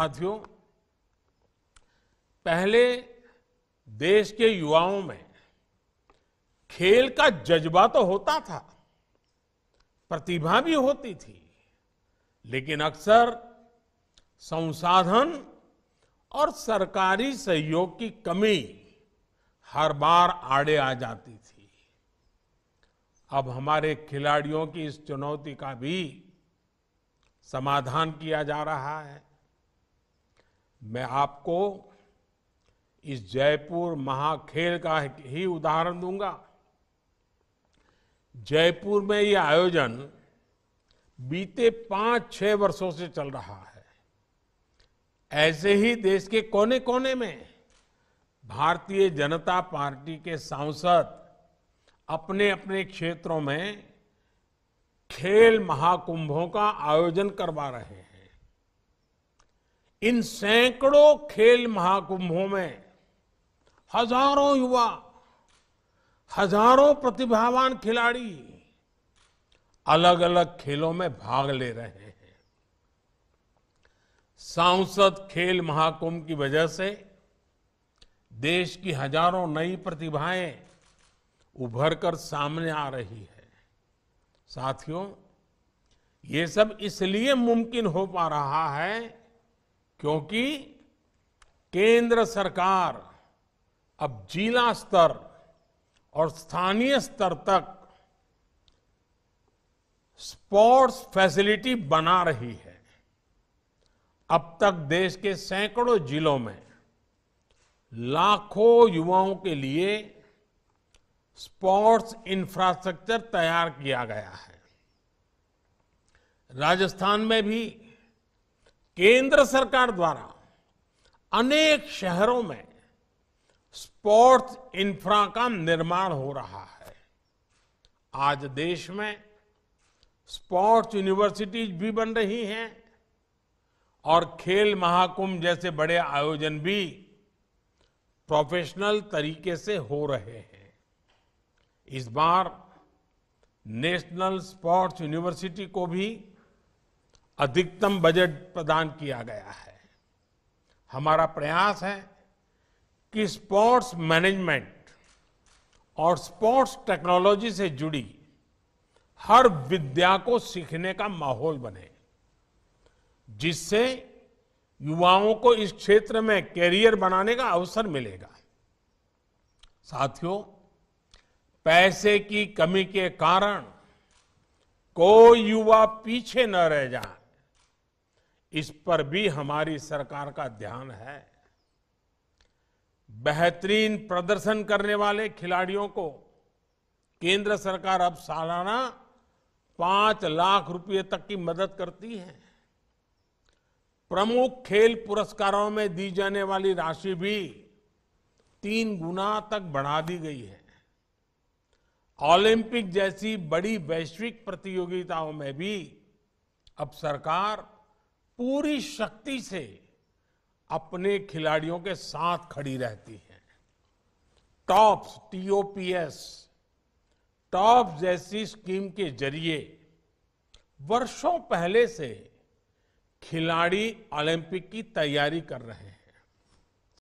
साथियों पहले देश के युवाओं में खेल का जज्बा तो होता था प्रतिभा भी होती थी लेकिन अक्सर संसाधन और सरकारी सहयोग की कमी हर बार आड़े आ जाती थी अब हमारे खिलाड़ियों की इस चुनौती का भी समाधान किया जा रहा है मैं आपको इस जयपुर महाखेल का ही उदाहरण दूंगा जयपुर में यह आयोजन बीते पांच छह वर्षों से चल रहा है ऐसे ही देश के कोने कोने में भारतीय जनता पार्टी के सांसद अपने अपने क्षेत्रों में खेल महाकुंभों का आयोजन करवा रहे हैं इन सैकड़ों खेल महाकुंभों में हजारों युवा हजारों प्रतिभावान खिलाड़ी अलग अलग खेलों में भाग ले रहे हैं सांसद खेल महाकुंभ की वजह से देश की हजारों नई प्रतिभाएं उभर कर सामने आ रही है साथियों ये सब इसलिए मुमकिन हो पा रहा है क्योंकि केंद्र सरकार अब जिला स्तर और स्थानीय स्तर तक स्पोर्ट्स फैसिलिटी बना रही है अब तक देश के सैकड़ों जिलों में लाखों युवाओं के लिए स्पोर्ट्स इंफ्रास्ट्रक्चर तैयार किया गया है राजस्थान में भी केंद्र सरकार द्वारा अनेक शहरों में स्पोर्ट्स इंफ्रा का निर्माण हो रहा है आज देश में स्पोर्ट्स यूनिवर्सिटीज भी बन रही हैं और खेल महाकुंभ जैसे बड़े आयोजन भी प्रोफेशनल तरीके से हो रहे हैं इस बार नेशनल स्पोर्ट्स यूनिवर्सिटी को भी अधिकतम बजट प्रदान किया गया है हमारा प्रयास है कि स्पोर्ट्स मैनेजमेंट और स्पोर्ट्स टेक्नोलॉजी से जुड़ी हर विद्या को सीखने का माहौल बने जिससे युवाओं को इस क्षेत्र में कैरियर बनाने का अवसर मिलेगा साथियों पैसे की कमी के कारण कोई युवा पीछे न रह जाए इस पर भी हमारी सरकार का ध्यान है बेहतरीन प्रदर्शन करने वाले खिलाड़ियों को केंद्र सरकार अब सालाना पांच लाख रुपए तक की मदद करती है प्रमुख खेल पुरस्कारों में दी जाने वाली राशि भी तीन गुना तक बढ़ा दी गई है ओलंपिक जैसी बड़ी वैश्विक प्रतियोगिताओं में भी अब सरकार पूरी शक्ति से अपने खिलाड़ियों के साथ खड़ी रहती है टॉप्स टीओपीएस टॉप जैसी स्कीम के जरिए वर्षों पहले से खिलाड़ी ओलंपिक की तैयारी कर रहे हैं